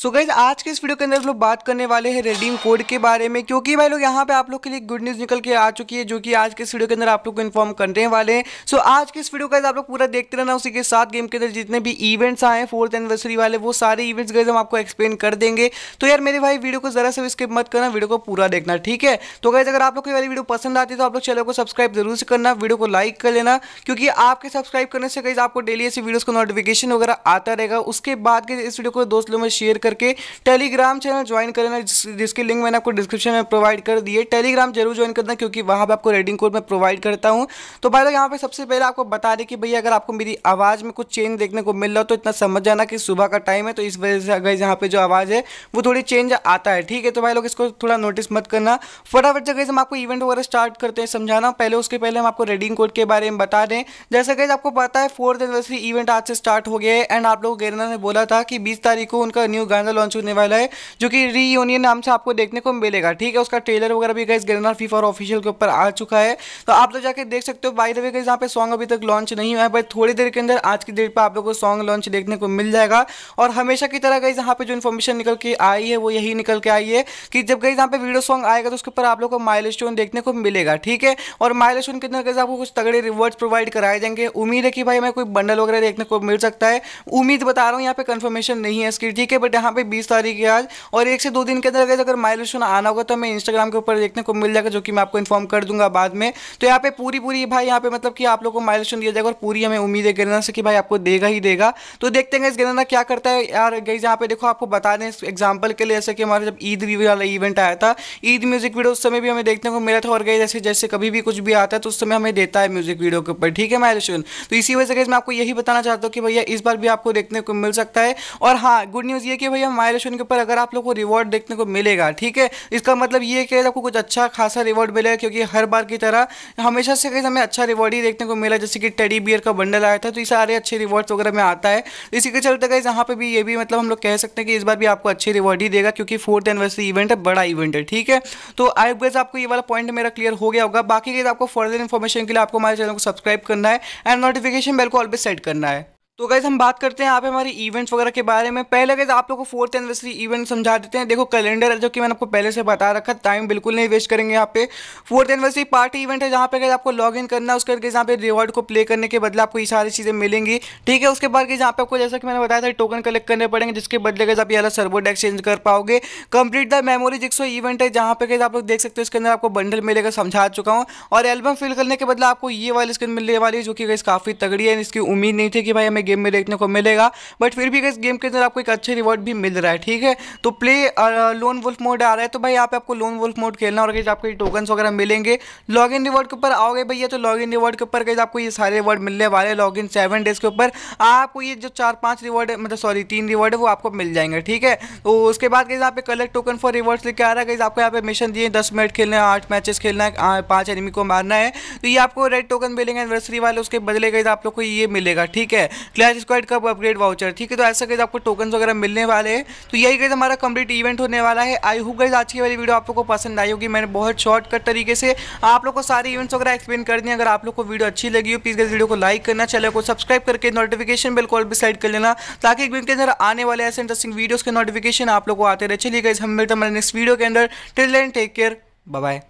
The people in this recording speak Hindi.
सो so गाइज आज के इस वीडियो के अंदर हम लोग बात करने वाले हैं रेडीम कोड के बारे में क्योंकि भाई लोग यहाँ पे आप लोग के लिए गुड न्यूज़ निकल के आ चुकी है जो कि आज के इस वीडियो के अंदर आप लोग को इन्फॉर्म करने वाले हैं सो so, आज के इस वीडियो का आप लोग पूरा देखते रहना उसी के साथ गेम के अंदर जितने भी इवेंट्स आए हैं फोर्थ एनिवर्सरी वाले वो सारे इवेंट्स गाइज हम आपको एक्सप्लेन कर देंगे तो यार मेरे भाई वीडियो को जरा से स्किप मत करना वीडियो को पूरा देखना ठीक है तो गाइज अगर आप लोग को वाली वीडियो पसंद आती है तो आप लोग चैनल को सब्सक्राइब जरूर से करना वीडियो को लाइक कर लेना क्योंकि आपके सब्सक्राइब करने से गाइज आपको डेली ऐसी वीडियोज़ का नोटिफिकेशन वगैरह आता रहेगा उसके बाद इस वीडियो को दोस्त लोग में शेयर कर करके टेलीग्राम चैनल ज्वाइन कर लेना जिस, जिसकी लिंक मैंने आपको डिस्क्रिप्शन में प्रोवाइड कर दिए टेलीग्राम जरूर ज्वाइन करना क्योंकि वहाँ पर आपको रेडिंग कोड में प्रोवाइड करता हूँ तो भाई लोग यहाँ पर सबसे पहले आपको बता दें कि भैया अगर आपको मेरी आवाज़ में कुछ चेंज देखने को मिल रहा हो तो इतना समझ जाना कि सुबह का टाइम है तो इस वजह से अगर यहाँ पर जो आवाज़ है वो थोड़ी चेंज आता है ठीक है तो भाई लोग इसको थोड़ा नोटिस मत करना फटाफट से हम आपको इवेंट वगैरह स्टार्ट करते हैं समझाना पहले उसके पहले हम आपको रेडिंग कोड के बारे में बता दें जैसा गैस आपको पता है फोर्थ एनिवर्सरी इवेंट आज से स्टार्ट हो गया है एंड आप लोग गेरना ने बोला था कि 20 तारीख को उनका न्यू गाना बैनर लॉन्च होने वाला है जो कि री नाम से आपको देखने को मिलेगा ठीक है उसका ट्रेलर वगैरह भी गाइज गनर फीफा ऑफिशियल के ऊपर आ चुका है तो आप लोग जाकर देख सकते हो बाई द वे यहाँ पे सॉन्ग अभी तक लॉन्च नहीं हुआ है बट थोड़ी देर के अंदर आज की डेट पर आप लोग को सॉन्ग लॉन्च देखने को मिल जाएगा और हमेशा की तरह गई यहाँ पे जो इन्फॉर्मेशन निकल के आई है वो यही निकल के आई है कि जब गई यहाँ पे वीडियो सॉन्ग आएगा तो उसके ऊपर आप लोग को माइल देखने को मिलेगा ठीक है और माइल के अंदर गाइज आपको कुछ तगड़े रिवॉर्ड्स प्रोवाइड कराए जाएंगे उम्मीद है कि भाई हमें कोई बंडल वगैरह देखने को मिल सकता है उम्मीद बता रहा हूँ यहाँ पे कंफर्मेशन नहीं है इसकी ठीक है बट यहाँ यहाँ पे बीस तारीख है आज और एक से दो दिन के अंदर अगर अगर माइलेशन आना होगा तो हमें इंस्टाग्राम के ऊपर देखने को मिल जाएगा जो कि मैं आपको इन्फॉर्म कर दूंगा बाद में तो यहाँ पे पूरी पूरी भाई यहाँ पे मतलब कि आप लोग को माइलेशन दिया जाएगा और पूरी हमें उम्मीद है गिरना से कि भाई आपको देगा ही देगा तो देखते हैं इस गरना क्या करता है यार गई यहाँ पे देखो आपको बता दें एग्जाम्पल के लिए जैसे कि हमारा जब ईद वाला इवेंट आया था ईद म्यूजिक वीडियो उस समय भी हमें देखने को मिला था और गई जैसे जैसे कभी भी कुछ भी आता है तो उस समय हमें देता है म्यूजिक वीडियो के ऊपर ठीक है माइलेशन तो इसी वजह से मैं आपको यही बताना चाहता हूँ कि भैया इस बार भी आपको देखने को मिल सकता है और हाँ गुड न्यूज़ ये कि या माइलेशन के ऊपर अगर आप लोग को रिवॉर्ड देखने को मिलेगा ठीक है इसका मतलब ये कि आपको कुछ अच्छा खासा रिवॉर्ड मिलेगा क्योंकि हर बार की तरह हमेशा से कहीं हमें अच्छा रिवॉर्ड ही देखने को मिला जैसे कि टेडी बियर का बंडल आया था तो ये सारे अच्छे रिवॉर्ड्स वगैरह में आता है इसी के चलते कहीं यहाँ पर भी ये भी मतलब हम लोग कह सकते हैं कि इस बार भी आपको अच्छे रिवॉर्ड ही देगा क्योंकि फोर्थ एनिवर्सरी इवेंट है बड़ा इवेंट है ठीक है तो आई गैस आपको ये वाला पॉइंट मेरा क्लियर हो गया होगा बाकी आपको फर्दर इन्फॉर्मेशन के लिए आपको हमारे चैनल को सब्सक्राइब करना है एंड नोटिफिकेशन बेल को पर सेट करना है तो गैस हम बात करते हैं यहाँ पे हमारे इवेंट्स वगैरह के बारे में पहले गैस आप लोग को फोर्थ एनिवर्सरी इवेंट समझा देते हैं देखो कैलेंडर है जो कि मैंने आपको पहले से बता रखा टाइम बिल्कुल नहीं वेस्ट करेंगे यहाँ पे फोर्थ एनिवर्सरी पार्टी इवेंट है जहाँ पे गैस आपको लॉग इन करना है उसके बाद यहाँ पे रिवॉर्ड को प्ले करने के बदले आपको ये सारी चीज़ें मिलेंगी ठीक है उसके बाद गैस यहाँ पे आपको जैसा कि मैंने बताया था टोकन कलेक्ट करने पड़ेंगे जिसके बदले गैस आप ये अलग सर्वोट एक्सचेंज कर पाओगे complete the memory jigsaw event है जहाँ पे गैस आप लोग देख सकते हो इसके अंदर आपको बंडल मिलेगा समझा चुका हूँ और एल्बम फिल करने के बदले आपको ये वाली स्क्रीन मिलने वाली है जो कि गैस काफ़ी तगड़ी है इसकी उम्मीद नहीं थी कि भाई हमें गेम में देखने को मिलेगा बट फिर भी इस गेम के अंदर आपको एक अच्छे रिवॉर्ड भी मिल रहा है ठीक है तो प्ले लोन वुल्फ मोड आ रहा है तो भाई यहाँ पे आपको लोन वुल्फ मोड खेलना और आपको टोकन वगैरह मिलेंगे लॉग इन रिवॉर्ड के ऊपर आओगे भैया तो लॉग इन रिवॉर्ड के ऊपर कहीं आपको ये सारे रिवॉर्ड मिलने वाले लॉग इन सेवन डेज के ऊपर आपको ये जो चार पांच रिवॉर्ड मतलब सॉरी तीन रिवॉर्ड है वो आपको मिल जाएंगे ठीक है तो उसके बाद कहीं यहाँ पे कलेक्ट टोकन फॉर रिवॉर्ड्स लेके आ रहा है कहीं आपको यहाँ पे मिशन दिए दस मिनट खेलना है आठ मैचेस खेलना है पांच एनिमी को मारना है तो ये आपको रेड टोकन मिलेंगे एनिवर्सरी वाले उसके बदले गए आप लोग को ये मिलेगा ठीक है क्लैश स्क्वाइड का अपग्रेड वाउचर ठीक है तो ऐसा कैसे आपको टोकन वगैरह मिलने वाले हैं तो यही कहते हमारा कंप्लीट इवेंट होने वाला है आई हूँ गई आज की वाली वीडियो आप लोग को पसंद आई होगी मैंने बहुत शॉर्टकट तरीके से आप लोग को सारे इवेंट्स वगैरह एक्सप्लेन कर दिए अगर आप लोग को वीडियो अच्छी लगी हो प्लीज़ वीडियो को लाइक करना चैनल को सब्सक्राइब करके नोटिफिकेशन बिल कॉल भी साइड कर लेना ताकि इवेंट के अंदर आने वाले ऐसे इंटरेस्टिंग वीडियोज़ के नोटिफिकेशन आप लोग को आते रहे चलिए गई हम मिलते हमारे नेक्स्ट वीडियो के अंदर till then take care bye